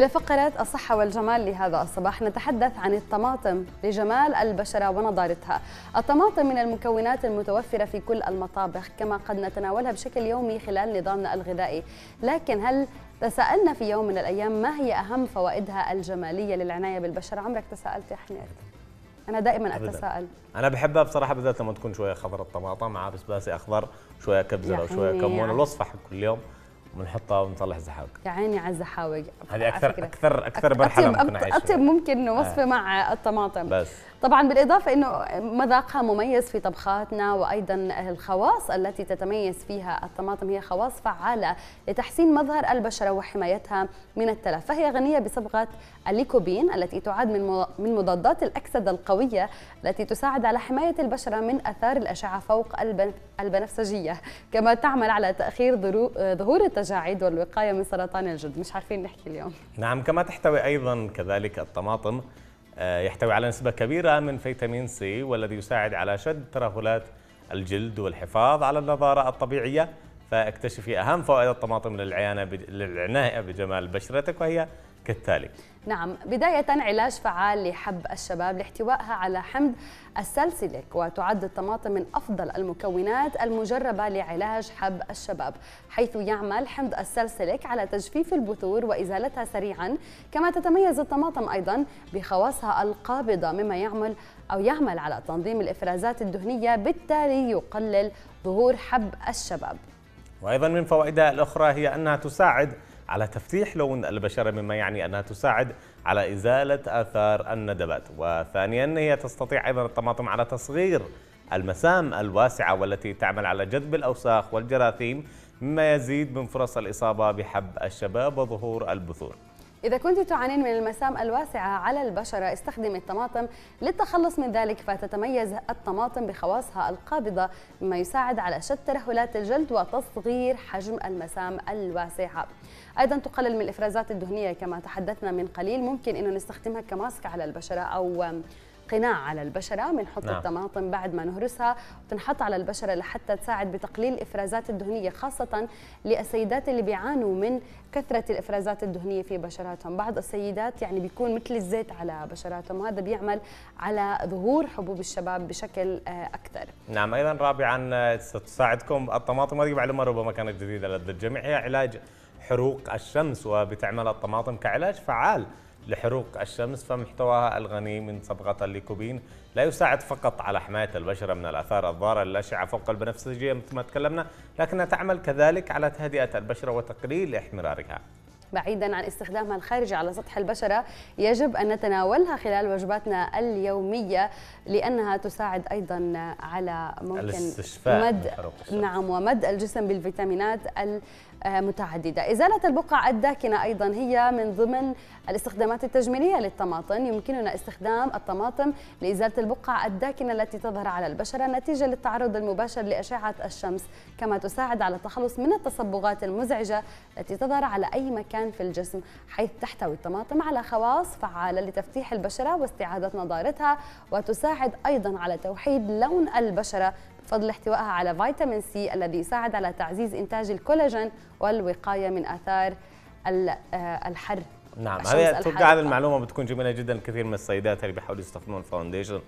إلى فقرة الصحة والجمال لهذا الصباح نتحدث عن الطماطم لجمال البشرة ونضارتها الطماطم من المكونات المتوفرة في كل المطابخ كما قد نتناولها بشكل يومي خلال نظامنا الغذائي لكن هل تساءلنا في يوم من الأيام ما هي أهم فوائدها الجمالية للعناية بالبشرة عمرك تساءلت يا حنيت؟ انا دائما اتساءل انا بحبها بصراحه بالذات لما تكون شويه خضر الطماطم مع بسباسي اخضر شويه كبزه او شويه كمون الوصفه حق كل يوم ونحطها ونطلع زحاوق يا عيني على الزحاوق هذه اكثر اكثر اكثر مرحله ممكن اعيشها اطيب ممكن وصفه آه. مع الطماطم بس طبعا بالاضافه انه مذاقها مميز في طبخاتنا وايضا الخواص التي تتميز فيها الطماطم هي خواص فعاله لتحسين مظهر البشره وحمايتها من التلف فهي غنيه بصبغه الليكوبين التي تعد من من مضادات الاكسده القويه التي تساعد على حمايه البشره من اثار الاشعه فوق البنفسجيه كما تعمل على تاخير ظهور التلف التجاعيد والوقاية من سرطان الجلد مش عارفين نحكي اليوم نعم كما تحتوي أيضا كذلك الطماطم آه، يحتوي على نسبة كبيرة من فيتامين سي والذي يساعد على شد ترهلات الجلد والحفاظ على النظارة الطبيعية فاكتشفي أهم فوائد الطماطم للعناية بجمال بشرتك وهي كالتالي نعم بداية علاج فعال لحب الشباب لاحتوائها على حمض السلسلك وتعد الطماطم من أفضل المكونات المجربة لعلاج حب الشباب حيث يعمل حمض السلسلك على تجفيف البثور وإزالتها سريعا كما تتميز الطماطم أيضا بخواصها القابضة مما يعمل أو يعمل على تنظيم الإفرازات الدهنية بالتالي يقلل ظهور حب الشباب وأيضا من فوائدها الأخرى هي أنها تساعد على تفتيح لون البشرة مما يعني أنها تساعد على إزالة آثار الندبات وثانيا هي تستطيع أيضا الطماطم على تصغير المسام الواسعة والتي تعمل على جذب الأوساخ والجراثيم مما يزيد من فرص الإصابة بحب الشباب وظهور البثور إذا كنت تعانين من المسام الواسعة على البشرة استخدمي الطماطم للتخلص من ذلك فتتميز الطماطم بخواصها القابضة مما يساعد على شد ترهلات الجلد وتصغير حجم المسام الواسعة أيضا تقلل من الإفرازات الدهنية كما تحدثنا من قليل ممكن أنه نستخدمها كماسك على البشرة أو قناع على البشره بنحط نعم. الطماطم بعد ما نهرسها وتنحط على البشره لحتى تساعد بتقليل الافرازات الدهنيه خاصه للسيدات اللي بيعانوا من كثره الافرازات الدهنيه في بشراتهم بعض السيدات يعني بيكون مثل الزيت على بشراتهم وهذا بيعمل على ظهور حبوب الشباب بشكل آه، اكثر نعم ايضا رابعا آه، ستساعدكم الطماطم هذه معلومه ربما كانت جديده لدى الجميع هي علاج حروق الشمس وبتعمل الطماطم كعلاج فعال لحروق الشمس فمحتواها الغني من صبغة الليكوبين لا يساعد فقط على حماية البشرة من الآثار الضارة للأشعة فوق البنفسجية مثل ما تكلمنا لكنها تعمل كذلك على تهدئة البشرة وتقليل احمرارها بعيدا عن استخدامها الخارجي على سطح البشرة يجب أن نتناولها خلال وجباتنا اليومية لأنها تساعد أيضا على ممكن مد نعم ومد الجسم بالفيتامينات متعددة إزالة البقع الداكنة أيضا هي من ضمن الاستخدامات التجميلية للطماطم يمكننا استخدام الطماطم لإزالة البقع الداكنة التي تظهر على البشرة نتيجة للتعرض المباشر لأشعة الشمس كما تساعد على التخلص من التصبغات المزعجة التي تظهر على أي مكان مكان في الجسم حيث تحتوي الطماطم على خواص فعالة لتفتيح البشرة واستعادة نضارتها وتساعد أيضا على توحيد لون البشرة بفضل احتوائها على فيتامين سي الذي يساعد على تعزيز إنتاج الكولاجين والوقاية من آثار آه، الحر نعم هذه اتوقع هذه المعلومه بتكون جميله جدا كثير من السيدات اللي بيحاولوا يستخدمون الفاونديشن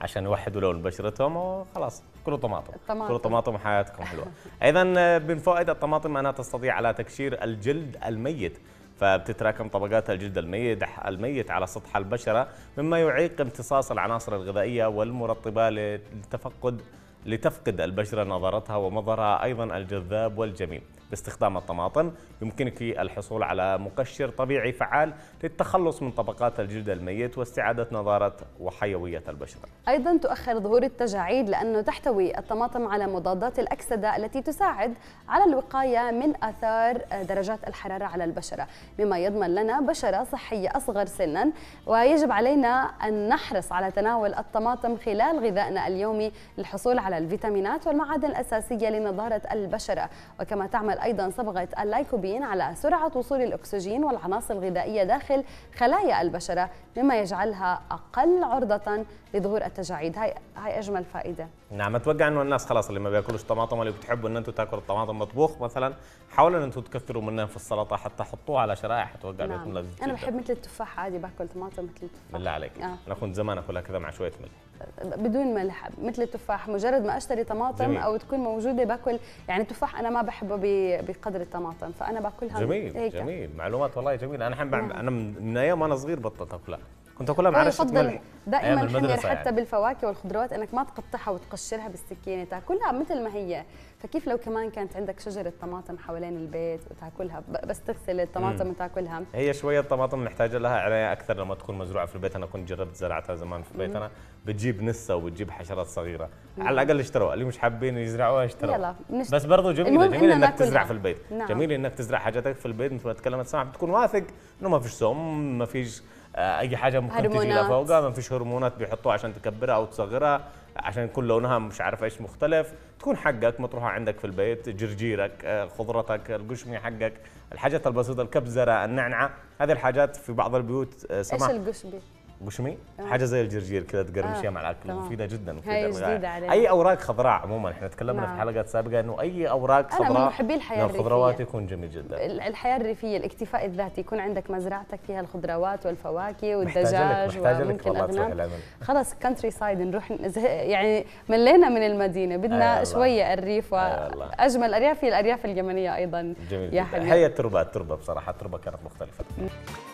عشان يوحدوا لون بشرتهم وخلاص كلوا طماطم الطماطم. كلوا طماطم حياتكم حلوه ايضا آه، من فوائد الطماطم انها تستطيع على تكشير الجلد الميت فبتتراكم طبقات الجلد الميت الميت على سطح البشره مما يعيق امتصاص العناصر الغذائيه والمرطبه لتفقد لتفقد البشرة نظرتها ومظهرها أيضا الجذاب والجميل باستخدام الطماطم يمكنك الحصول على مقشر طبيعي فعال للتخلص من طبقات الجلد الميت واستعادة نظارة وحيوية البشرة أيضا تؤخر ظهور التجاعيد لأنه تحتوي الطماطم على مضادات الأكسدة التي تساعد على الوقاية من آثار درجات الحرارة على البشرة مما يضمن لنا بشرة صحية أصغر سنا ويجب علينا أن نحرص على تناول الطماطم خلال غذائنا اليومي للحصول على الفيتامينات والمعادن الأساسية لنضارة البشرة وكما تعمل أيضا صبغة اللايكوبين على سرعة وصول الأكسجين والعناصر الغذائية داخل خلايا البشرة مما يجعلها أقل عرضة لظهور التجاعيد هاي, هاي أجمل فائدة نعم أتوقع أنه الناس خلاص اللي ما بياكلوش طماطم اللي بتحبوا أن أنتم تاكلوا الطماطم مطبوخ مثلا حاولوا أن أنتم تكثروا منها في السلطة حتى حطوها على شرائح أتوقع نعم. لذيذ أنا بحب مثل التفاح عادي باكل طماطم مثل التفاح بالله عليك آه. أنا كنت زمان أكلها كذا مع شوية ملح بدون ملح مثل التفاح مجرد ما اشتري طماطم جميل. او تكون موجوده باكل يعني التفاح انا ما بحبه بقدر الطماطم فانا باكلها جميل هيك. جميل معلومات والله جميله انا الحين نعم. انا من ايام وانا صغير بطلت اكلها كنت اكلها مع رشه ملح دائما حذر حتى يعني. بالفواكه والخضروات انك ما تقطعها وتقشرها بالسكينه تاكلها مثل ما هي فكيف لو كمان كانت عندك شجره طماطم حوالين البيت وتاكلها بس تغسل الطماطم وتاكلها هي شويه الطماطم محتاجه لها عنايه اكثر لما تكون مزروعه في البيت انا كنت جربت زرعتها زمان في بيتنا بتجيب نسه وبتجيب حشرات صغيره مم. على الاقل اشتروها اللي مش حابين يزرعوها اشتروا يلا نشت... بس برضه جميل جميل إن انك ناكلها. تزرع في البيت نعم. جميل انك تزرع حاجاتك في البيت مثل ما تكلمت سامح بتكون واثق انه ما فيش سم ما فيش آه، اي حاجه ممكن تجي لفوقها ما فيش هرمونات بيحطوها عشان تكبرها او تصغرها عشان يكون لونها مش عارف ايش مختلف تكون حقك مطروحه عندك في البيت جرجيرك آه، خضرتك القشمي حقك الحاجات البسيطه الكبزره النعنعه هذه الحاجات في بعض البيوت سمح آه، ايش القشمي قشمي آه. حاجه زي الجرجير كذا تقرمشيها آه. مع الاكل مفيده جدا مفيده اي اوراق خضراء عموما احنا تكلمنا نعم. في حلقات سابقه انه اي اوراق خضراء انا من محبي الحياه الريفيه الخضروات يكون جميل جدا الحياه الريفيه الاكتفاء الذاتي يكون عندك مزرعتك فيها الخضروات والفواكه والدجاج محتاجة لك. وممكن العمل خلاص كانتري سايد نروح يعني ملينا من المدينه آه، بدنا آه شويه الريف آه، واجمل ارياف هي الارياف اليمنيه ايضا جميل يا حبيبي هي التربه التربه بصراحه التربه كانت مختلفه